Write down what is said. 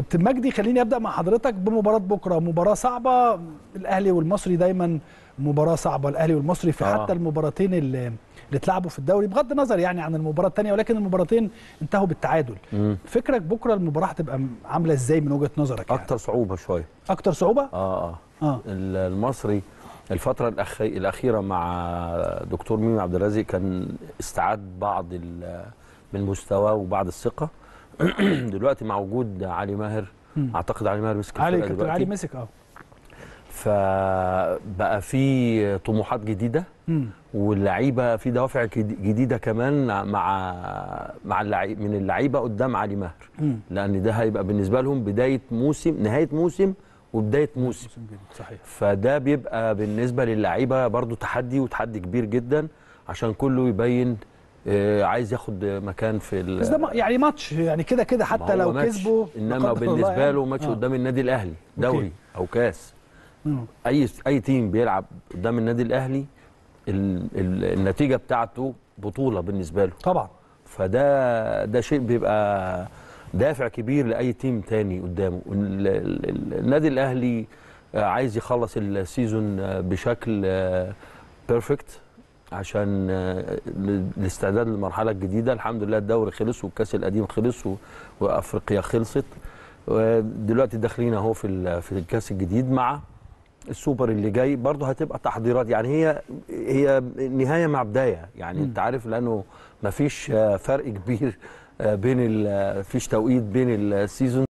كابتن مجدي خليني ابدا مع حضرتك بمباراه بكره مباراه صعبه الاهلي والمصري دايما مباراه صعبه الاهلي والمصري في آه. حتى المباراتين اللي, اللي اتلعبوا في الدوري بغض النظر يعني عن المباراه الثانيه ولكن المباراتين انتهوا بالتعادل مم. فكرك بكره المباراه هتبقى عامله ازاي من وجهه نظرك يعني؟ اكتر يعني؟ صعوبه شويه اكتر صعوبه اه اه, آه. المصري الفترة الأخيرة مع دكتور ميمي عبد الرازق كان استعاد بعض من مستواه وبعض الثقة دلوقتي مع وجود علي ماهر اعتقد علي ماهر مسك علي كابتن علي مسك اه فبقى في طموحات جديده واللعيبه في دوافع جديده كمان مع مع اللعيب من اللعيبه قدام علي ماهر لان ده هيبقى بالنسبه لهم بدايه موسم نهايه موسم وبدايه موسم صحيح فده بيبقى بالنسبه للعيبه برضو تحدي وتحدي كبير جدا عشان كله يبين آه، عايز ياخد مكان في بس ده يعني ماتش يعني كده كده حتى لو كسبه انما بالنسبه يعني. له ماتش آه. قدام النادي الاهلي دوري أوكي. او كاس مم. اي اي تيم بيلعب قدام النادي الاهلي ال... ال... النتيجه بتاعته بطوله بالنسبه له طبعا فده ده شيء بيبقى دافع كبير لاي تيم تاني قدامه ال... النادي الاهلي عايز يخلص السيزون بشكل بيرفكت آه، عشان الاستعداد آه، للمرحله الجديده الحمد لله الدوري خلص والكاس القديم خلص وافريقيا خلصت ودلوقتي داخلين اهو في في الكاس الجديد مع السوبر اللي جاي برضه هتبقى تحضيرات يعني هي هي نهايه مع بدايه يعني م. انت عارف لانه ما فيش آه، فرق كبير آه، بين فيش توقيت بين السيزون